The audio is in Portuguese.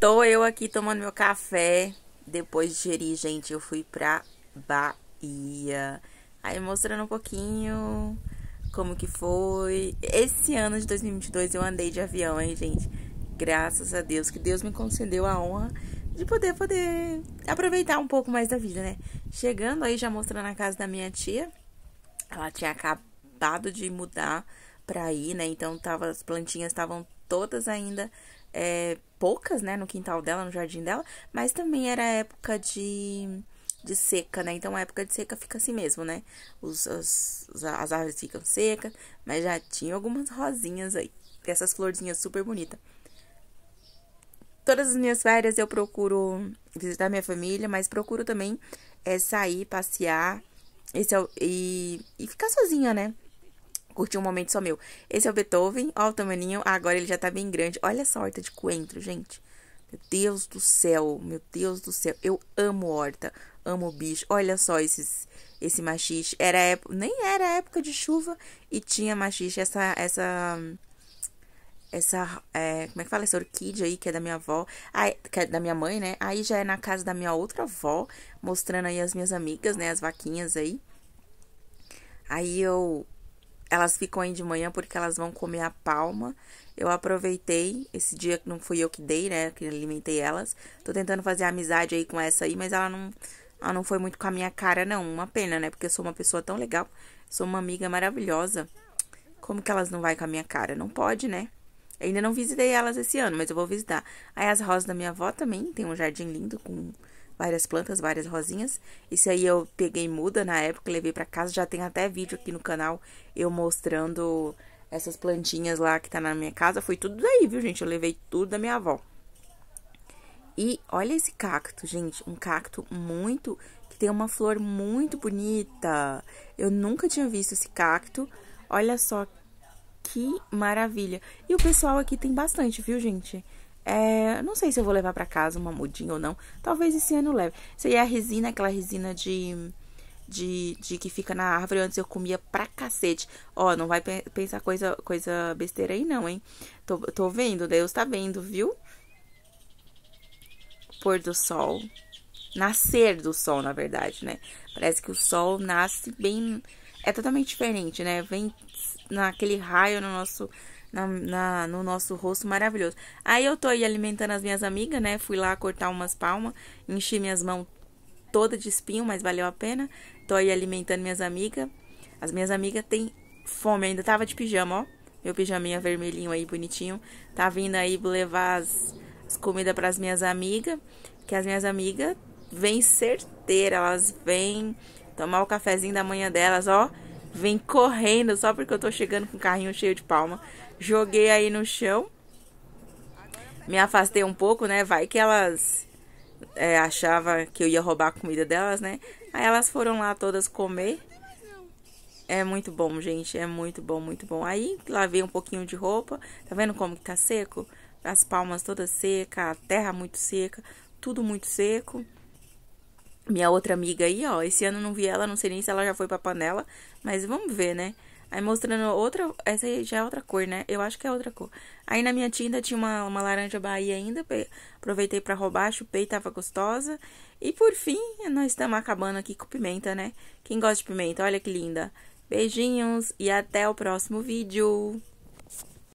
Tô eu aqui tomando meu café. Depois de gerir, gente, eu fui pra Bahia. Aí mostrando um pouquinho como que foi. Esse ano de 2022 eu andei de avião, hein, gente? Graças a Deus que Deus me concedeu a honra de poder poder aproveitar um pouco mais da vida, né? Chegando aí já mostrando a casa da minha tia. Ela tinha acabado de mudar pra ir, né? Então tava, as plantinhas estavam todas ainda é, poucas, né, no quintal dela, no jardim dela, mas também era época de, de seca, né? Então a época de seca fica assim mesmo, né? Os, as árvores ficam secas, mas já tinha algumas rosinhas aí, essas florzinhas super bonitas. Todas as minhas férias eu procuro visitar minha família, mas procuro também é, sair, passear e, é e, e ficar sozinha, né? curtir um momento só meu. Esse é o Beethoven, ó o tamaninho, agora ele já tá bem grande. Olha essa horta de coentro, gente. Meu Deus do céu, meu Deus do céu. Eu amo horta, amo bicho. Olha só esses, esse machixe. Era época, nem era época de chuva e tinha machixe. Essa, essa, essa, é, como é que fala? Essa orquídea aí que é da minha avó, aí, que é da minha mãe, né? Aí já é na casa da minha outra avó, mostrando aí as minhas amigas, né? As vaquinhas aí. Aí eu elas ficam aí de manhã porque elas vão comer a palma. Eu aproveitei esse dia que não fui eu que dei, né? Que alimentei elas. Tô tentando fazer amizade aí com essa aí, mas ela não, ela não foi muito com a minha cara, não. Uma pena, né? Porque eu sou uma pessoa tão legal. Sou uma amiga maravilhosa. Como que elas não vai com a minha cara? Não pode, né? ainda não visitei elas esse ano, mas eu vou visitar. Aí as rosas da minha avó também. Tem um jardim lindo com várias plantas, várias rosinhas. Isso aí eu peguei muda na época, levei para casa, já tem até vídeo aqui no canal eu mostrando essas plantinhas lá que tá na minha casa. Foi tudo daí, viu, gente? Eu levei tudo da minha avó. E olha esse cacto, gente, um cacto muito que tem uma flor muito bonita. Eu nunca tinha visto esse cacto. Olha só que maravilha. E o pessoal aqui tem bastante, viu, gente? É, não sei se eu vou levar para casa uma mudinha ou não. Talvez esse ano eu leve. Isso aí é a resina, aquela resina de, de, de que fica na árvore. Antes eu comia pra cacete. Ó, não vai pensar coisa, coisa besteira aí não, hein? Tô, tô vendo, Deus tá vendo, viu? Pôr do sol. Nascer do sol, na verdade, né? Parece que o sol nasce bem... É totalmente diferente, né? Vem naquele raio no nosso na, na, no nosso rosto maravilhoso. Aí eu tô aí alimentando as minhas amigas, né? Fui lá cortar umas palmas, enchi minhas mãos toda de espinho, mas valeu a pena. Tô aí alimentando minhas amigas. As minhas amigas têm fome, ainda tava de pijama, ó. Meu pijaminha vermelhinho aí, bonitinho. Tá vindo aí levar as, as comidas pras minhas amigas. Que as minhas amigas vêm certeira, elas vêm tomar o cafezinho da manhã delas, ó. Vem correndo só porque eu tô chegando com o carrinho cheio de palma. Joguei aí no chão. Me afastei um pouco, né? Vai que elas é, achava que eu ia roubar a comida delas, né? Aí elas foram lá todas comer. É muito bom, gente. É muito bom, muito bom. Aí lavei um pouquinho de roupa. Tá vendo como que tá seco? As palmas todas secas, a terra muito seca, tudo muito seco. Minha outra amiga aí, ó, esse ano não vi ela, não sei nem se ela já foi pra panela, mas vamos ver, né? Aí mostrando outra. Essa aí já é outra cor, né? Eu acho que é outra cor. Aí na minha tinta tinha uma, uma laranja Bahia ainda. Aproveitei para roubar, chupei, tava gostosa. E por fim, nós estamos acabando aqui com pimenta, né? Quem gosta de pimenta, olha que linda. Beijinhos e até o próximo vídeo.